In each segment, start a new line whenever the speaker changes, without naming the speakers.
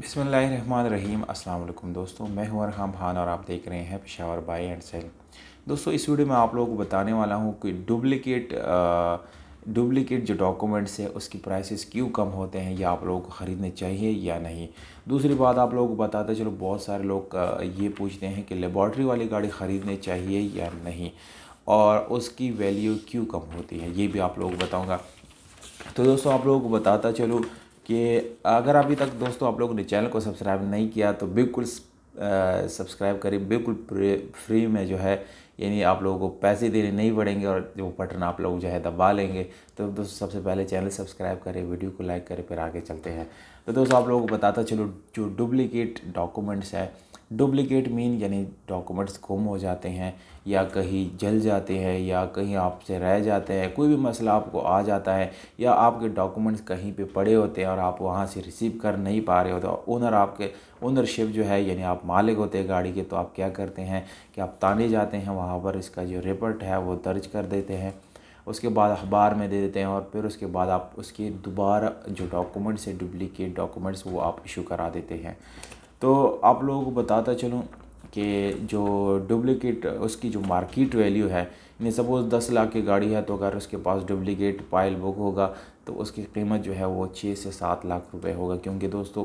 बिसमीम अल्लाम दोस्तों मैं हूं अरहम खान और आप देख रहे हैं पेशावर बाई एंड सेल दोस्तों इस वीडियो में आप लोगों को बताने वाला हूँ कि डुप्लिकेट डुप्लिकेट जो डॉक्यूमेंट्स है उसकी प्राइसेस क्यों कम होते हैं या आप लोगों को ख़रीदने चाहिए या नहीं दूसरी बात आप लोगों को बताते चलो बहुत सारे लोग ये पूछते हैं कि लेबॉर्ट्री वाली गाड़ी ख़रीदने चाहिए या नहीं और उसकी वैल्यू क्यों कम होती है ये भी आप लोगों को बताऊँगा तो दोस्तों आप लोगों को बताता चलो कि अगर अभी तक दोस्तों आप लोगों ने चैनल को सब्सक्राइब नहीं किया तो बिल्कुल सब्सक्राइब करें बिल्कुल फ्री में जो है यानी आप लोगों को पैसे देने नहीं पड़ेंगे और जो बटन आप लोग जो है दबा लेंगे तो दोस्तों सबसे पहले चैनल सब्सक्राइब करें वीडियो को लाइक करें फिर आगे चलते हैं तो दोस्तों आप लोगों को बताता चलो जो डुप्लीकेट डॉक्यूमेंट्स हैं डुप्लीकेट मीन यानी डॉक्यूमेंट्स गुम हो जाते हैं या कहीं जल जाते हैं या कहीं आपसे रह जाते हैं कोई भी मसला आपको आ जाता है या आपके डॉक्यूमेंट्स कहीं पे पड़े होते हैं और आप वहाँ से रिसीव कर नहीं पा रहे होते ओनर आपके ओनरशिप जो है यानी आप मालिक होते हैं गाड़ी के तो आप क्या करते हैं कि आप ताने जाते हैं वहाँ पर इसका जो रिपोर्ट है वो दर्ज कर देते हैं उसके बाद अखबार में दे देते हैं और फिर उसके बाद आप उसके दोबारा जो डॉक्यूमेंट्स है डुप्लीकेट डॉक्यूमेंट्स वो आप इशू करा देते हैं तो आप लोगों को बताता चलूँ कि जो डुप्लिकेट उसकी जो मार्केट वैल्यू है यानी सपोज़ दस लाख की गाड़ी है तो अगर उसके पास डुप्लिकेट पायल बुक होगा तो उसकी कीमत जो है वो छः से सात लाख रुपए होगा क्योंकि दोस्तों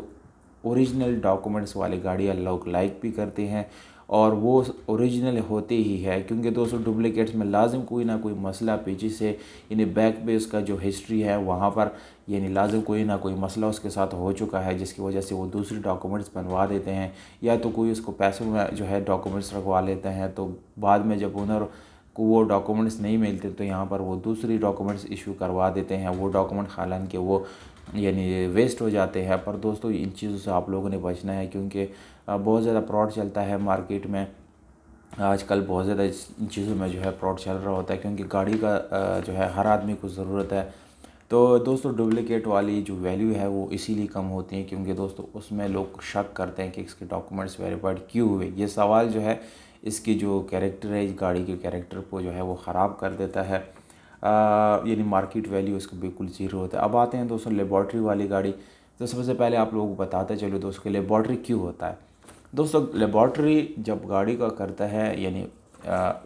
ओरिजिनल डॉक्यूमेंट्स वाली गाड़ियाँ लोग लाइक भी करते हैं और वो ओरिजिनल होती ही है क्योंकि दोस्तों डुप्लिकेट्स में लाजम कोई ना कोई मसला पीछे से यानी बैक पे उसका जो हिस्ट्री है वहाँ पर यानी लाजम कोई ना कोई मसला उसके साथ हो चुका है जिसकी वजह से वो दूसरे डॉक्यूमेंट्स बनवा देते हैं या तो कोई उसको पैसों में जो है डॉक्यूमेंट्स रखवा लेते हैं तो बाद में जब ओनर को वो डॉक्यूमेंट्स नहीं मिलते तो यहाँ पर वो दूसरी डॉक्यूमेंट्स इशू करवा देते हैं वो डॉक्यूमेंट हालांकि वो यानी वेस्ट हो जाते हैं पर दोस्तों इन चीज़ों से आप लोगों ने बचना है क्योंकि बहुत ज़्यादा फ्रॉड चलता है मार्केट में आजकल बहुत ज़्यादा इन चीज़ों में जो है फ्रॉड चल रहा होता है क्योंकि गाड़ी का जो है हर आदमी को ज़रूरत है तो दोस्तों डुप्लिकेट वाली जो वैल्यू है वो इसीलिए कम होती है क्योंकि दोस्तों उसमें लोग शक करते हैं कि इसके डॉक्यूमेंट्स वेरीफाइड क्यों हुए ये सवाल जो है इसकी जो कैरेक्टर है इस गाड़ी के कैरेक्टर को जो है वो ख़राब कर देता है यानी मार्केट वैल्यू इसका बिल्कुल ज़ीरो होता है अब आते हैं दोस्तों लेबॉर्ट्री वाली गाड़ी तो सबसे पहले आप लोगों को बताते चलो दोस्तों कि लेबॉर्ट्री क्यों होता है दोस्तों लेबॉर्ट्री जब गाड़ी का करता है यानी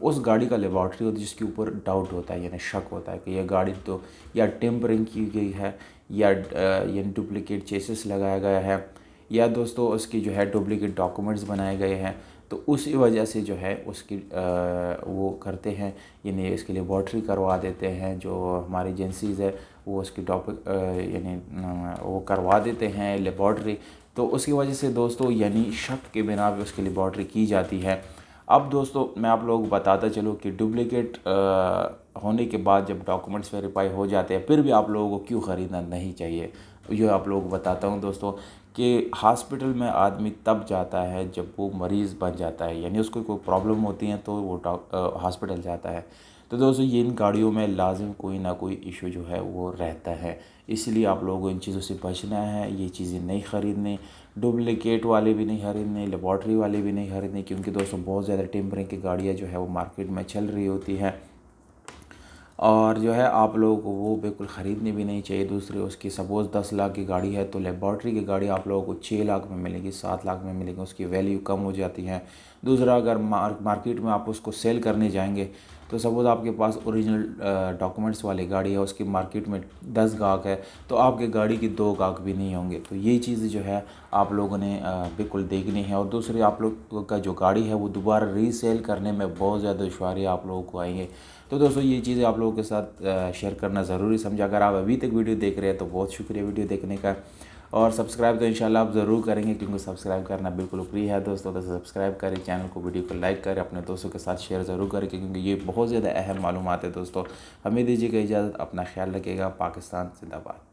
उस गाड़ी का लेबॉर्ट्री होती है जिसके ऊपर डाउट होता है यानी शक होता है कि यह गाड़ी तो या टेम्परिंग की गई है या यानी डुप्लिकेट चेसिस लगाया गया है या दोस्तों उसकी जो है डुप्लिकेट डॉक्यूमेंट्स बनाए गए हैं तो उस वजह से जो है उसकी आ, वो करते हैं यानी इसके लिए बॉटरी करवा देते हैं जो हमारी एजेंसीज़ है वो उसकी टॉपिक यानी वो करवा देते हैं लेबॉट्री तो उसकी वजह से दोस्तों यानी शक के बिना भी उसकी लेबॉर्ट्री की जाती है अब दोस्तों मैं आप लोगों को बताता चलूँ कि डुप्लीकेट होने के बाद जब डॉक्यूमेंट्स वेरीफाई हो जाते हैं फिर भी आप लोगों को क्यों ख़रीदना नहीं चाहिए यह आप लोगों को बताता हूँ दोस्तों कि हॉस्पिटल में आदमी तब जाता है जब वो मरीज़ बन जाता है यानी उसको कोई प्रॉब्लम होती है तो वो हॉस्पिटल जाता है तो दोस्तों ये इन गाड़ियों में लाजिम कोई ना कोई इशू जो है वो रहता है इसलिए आप लोगों को इन चीज़ों से बचना है ये चीज़ें नहीं ख़रीदनी डुप्लिकेट वाले भी नहीं ख़रीदने लेबॉर्ट्री वाले भी नहीं ख़रीदने क्योंकि दोस्तों बहुत ज़्यादा टेम्परिंग की गाड़ियाँ जो है वो मार्केट में चल रही होती हैं और जो है आप लोगों को वो बिल्कुल ख़रीदनी भी नहीं चाहिए दूसरे उसकी सपोज़ दस लाख की गाड़ी है तो लेबॉर्ट्री की गाड़ी आप लोगों को छः लाख में मिलेगी सात लाख में मिलेगी उसकी वैल्यू कम हो जाती है दूसरा अगर मार्केट में आप उसको सेल करने जाएंगे तो सपोज़ आपके पास ओरिजिनल डॉक्यूमेंट्स वाली गाड़ी है उसकी मार्केट में दस गाहक है तो आपके गाड़ी के दो गाहक भी नहीं होंगे तो ये चीज़ जो है आप लोगों ने बिल्कुल देखनी है और दूसरी आप लोग का जो गाड़ी है वो दोबारा रीसेल करने में बहुत ज़्यादा दुशारी आप लोगों को आएंगे तो दोस्तों ये चीज़ें आप लोगों के साथ शेयर करना ज़रूरी समझा अगर आप अभी तक वीडियो देख रहे हैं तो बहुत शुक्रिया वीडियो देखने का और सब्सक्राइब तो इंशाल्लाह आप ज़रूर करेंगे क्योंकि सब्सक्राइब करना बिल्कुल फ्री है दोस्तों तो सब्सक्राइब करें चैनल को वीडियो को लाइक करें अपने दोस्तों के साथ शेयर ज़रूर करें क्योंकि ये बहुत ज़्यादा अहम मालूम है दोस्तों हमें दीजिएगा इजाज़त अपना ख्याल रखिएगा पाकिस्तान जिंदाबाद